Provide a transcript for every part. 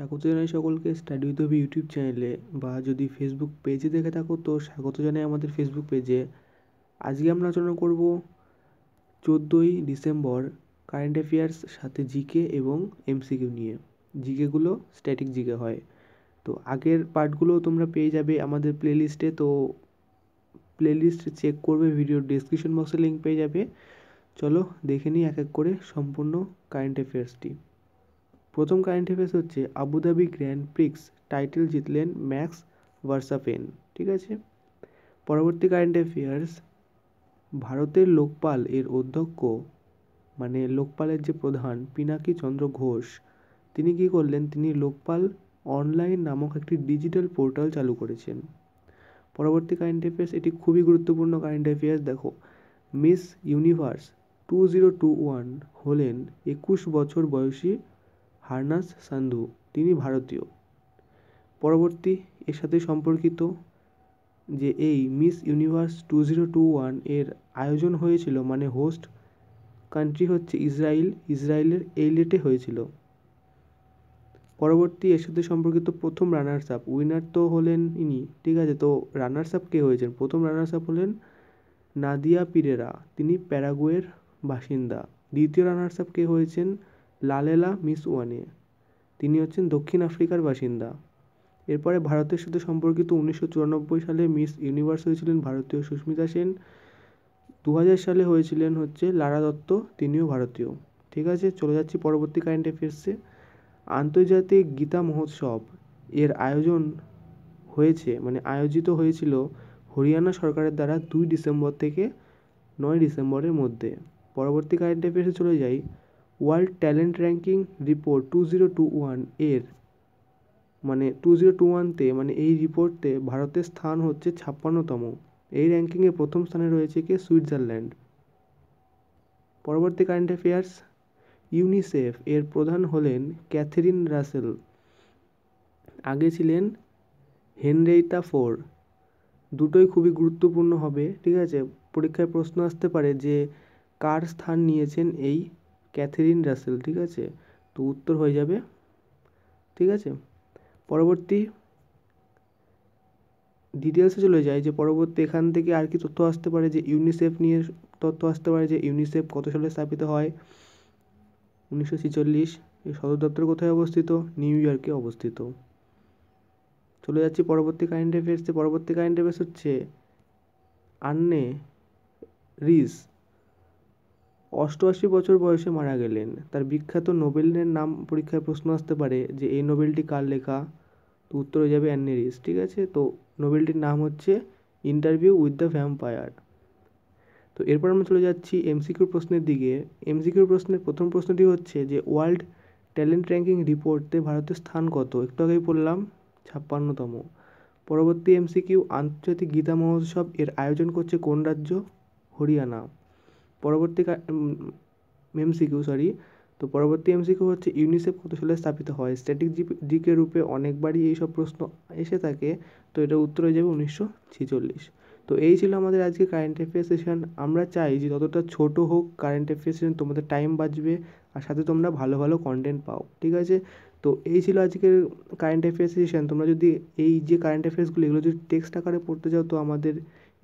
স্বাগত জানাই সকলকে স্টাডি উইথ হবি ইউটিউব চ্যানেলে বা যদি ফেসবুক পেজে দেখে থাকো তো স্বাগত জানাই আমাদের ফেসবুক পেজে আজকে আমরা আলোচনা করব চোদ্দোই ডিসেম্বর কারেন্ট অ্যাফেয়ার্স সাথে জিকে এবং এমসিকিউ নিয়ে জিকেগুলো স্ট্যাটিক জিকে হয় তো আগের পার্টগুলো তোমরা পেয়ে যাবে আমাদের প্লেলিস্টে তো প্লেলিস্ট চেক করবে ভিডিওর ডিসক্রিপশন বক্সে লিঙ্ক পেয়ে যাবে চলো দেখে নিই এক এক করে সম্পূর্ণ কারেন্ট অ্যাফেয়ার্সটি প্রথম কারেন্ট অ্যাফেয়ার্স হচ্ছে আবুধাবি গ্র্যান্ড প্রিক্স টাইটেল জিতলেন ম্যাক্স ভার্সাফেন ঠিক আছে পরবর্তী কারেন্ট অ্যাফেয়ার্স ভারতের লোকপাল এর অধ্যক্ষ মানে লোকপালের যে প্রধান পিনাকি চন্দ্র ঘোষ তিনি কি করলেন তিনি লোকপাল অনলাইন নামক একটি ডিজিটাল পোর্টাল চালু করেছেন পরবর্তী কারেন্ট অ্যাফেয়ার্স এটি খুবই গুরুত্বপূর্ণ কারেন্ট অ্যাফেয়ার্স দেখো Miss Universe two zero two one হলেন একুশ বছর বয়সী হার্নাস সান্ধু তিনি ভারতীয় পরবর্তী এর সাথে সম্পর্কিত যে এই Miss Universe two zero two one এর আয়োজন হয়েছিল মানে হোস্ট কান্ট্রি হচ্ছে ইসরায়েল ইসরায়েলের এইলেটে হয়েছিল পরবর্তী এর সাথে সম্পর্কিত প্রথম রানার্স আপ উইনার তো হলেন ইনি ঠিক আছে তো রানার্স আপ কে হয়েছেন প্রথম রানার্স আপ হলেন নাদিয়া পিরেরা তিনি প্যারাগুয়ের বাসিন্দা দ্বিতীয় রানার্স আপ কে হয়েছেন লালেলা মিস ওয়ানে তিনি হচ্ছেন দক্ষিণ আফ্রিকার বাসিন্দা এরপরে ভারতের সাথে সম্পর্কিত উনিশশো চুরানব্বই সালে মিস ইউনিভার্স হয়েছিলেন ভারতীয় সুস্মিতা সেন দু সালে হয়েছিলেন হচ্ছে লারা দত্ত তিনিও ভারতীয় ঠিক আছে চলে যাচ্ছি পরবর্তী কারেন্ট অ্যাফেয়ার্সে আন্তর্জাতিক গীতা মহোৎসব এর আয়োজন হয়েছে মানে আয়োজিত হয়েছিল হরিয়ানা সরকারের দ্বারা দুই ডিসেম্বর থেকে নয় ডিসেম্বরের মধ্যে পরবর্তী কারেন্ট অ্যাফেয়ার্সে চলে যাই world talent ranking report two zero two one এর মানে টু জিরো টু ওয়ানতে মানে এই রিপোর্টে ভারতের স্থান হচ্ছে ছাপ্পান্নতম এই র্যাঙ্কিংয়ে প্রথম স্থানে রয়েছে কে সুইজারল্যান্ড পরবর্তী কারেন্ট অ্যাফেয়ার্স ইউনিসেফ এর প্রধান হলেন ক্যাথরিন রাসেল আগে ছিলেন হেনরেইতা ফোর দুটোই খুবই গুরুত্বপূর্ণ হবে ঠিক আছে পরীক্ষায় প্রশ্ন আসতে পারে যে কার স্থান নিয়েছেন এই ক্যাথেরিন রাসেল ঠিক আছে তো উত্তর হয়ে যাবে ঠিক আছে পরবর্তী ডিটেলসে চলে যায় যে পরবর্তী এখান থেকে আর কি তথ্য আসতে পারে যে ইউনিসেফ নিয়ে তথ্য আসতে পারে যে ইউনিসেফ কত সালে স্থাপিত হয় উনিশশো ছেচল্লিশ সদর দপ্তর কোথায় অবস্থিত নিউ ইয়র্কে অবস্থিত চলে যাচ্ছি পরবর্তী কারেন্ট অ্যাফেয়ার্সে পরবর্তী কারেন্ট অ্যাফেয়ার্স হচ্ছে আন্নে রিস অষ্টআশি বছর বয়সে মারা গেলেন তার বিখ্যাত নোবেলের নাম পরীক্ষায় প্রশ্ন আসতে পারে যে এই নোবেলটি কার লেখা তো উত্তর হয়ে যাবে অ্যান্নেরিস ঠিক আছে তো নোবেলটির নাম হচ্ছে ইন্টারভিউ উইথ দ্য ভ্যাম্পায়ার তো এরপর আমরা চলে যাচ্ছি এমসিকিউ প্রশ্নের দিকে এমসিকিউ প্রশ্নের প্রথম প্রশ্নটি হচ্ছে যে ওয়ার্ল্ড ট্যালেন্ট র্যাঙ্কিং রিপোর্টে ভারতের স্থান কত একটু আগেই পড়লাম ছাপ্পান্নতম পরবর্তী এমসিকিউ আন্তর্জাতিক গীতা মহোৎসব এর আয়োজন করছে কোন রাজ্য হরিয়ানা পরবর্তী এমসিকিউ সরি তো পরবর্তী এমসিকিউ হচ্ছে ইউনিসেফ কত সালে স্থাপিত হয় স্ট্যাটিক দিকের রূপে অনেকবারই এইসব প্রশ্ন এসে থাকে তো এটা উত্তর হয়ে যাবে উনিশশো ছেচল্লিশ তো এই ছিল আমাদের আজকে কারেন্ট অ্যাফেয়ার সেশন আমরা চাই যে যতটা ছোট হোক কারেন্ট অ্যাফেয়ার সেশন তোমাদের টাইম বাঁচবে আর সাথে তোমরা ভালো ভালো কন্টেন্ট পাও ঠিক আছে তো এই ছিল আজকের কারেন্ট অ্যাফেয়ার সেশন তোমরা যদি এই যে কারেন্ট অ্যাফেয়ার্সগুলো এগুলো যদি টেক্সট আকারে পড়তে চাও তো আমাদের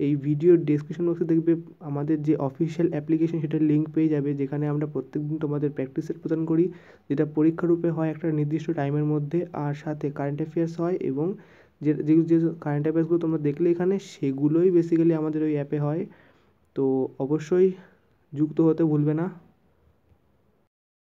এই ভিডিওর ডিসক্রিপশন বক্সে দেখবে আমাদের যে অফিসিয়াল অ্যাপ্লিকেশন সেটার লিঙ্ক পেয়ে যাবে যেখানে আমরা প্রত্যেকদিন তোমাদের প্র্যাকটিস সেট প্রদান করি যেটা পরীক্ষারূপে হয় একটা নির্দিষ্ট টাইমের মধ্যে আর সাথে কারেন্ট অ্যাফেয়ার্স হয় এবং যে যে কারেন্ট অ্যাফেয়ার্সগুলো তোমরা দেখলে এখানে সেগুলোই বেসিক্যালি আমাদের ওই অ্যাপে হয় তো অবশ্যই যুক্ত হতে ভুলবে না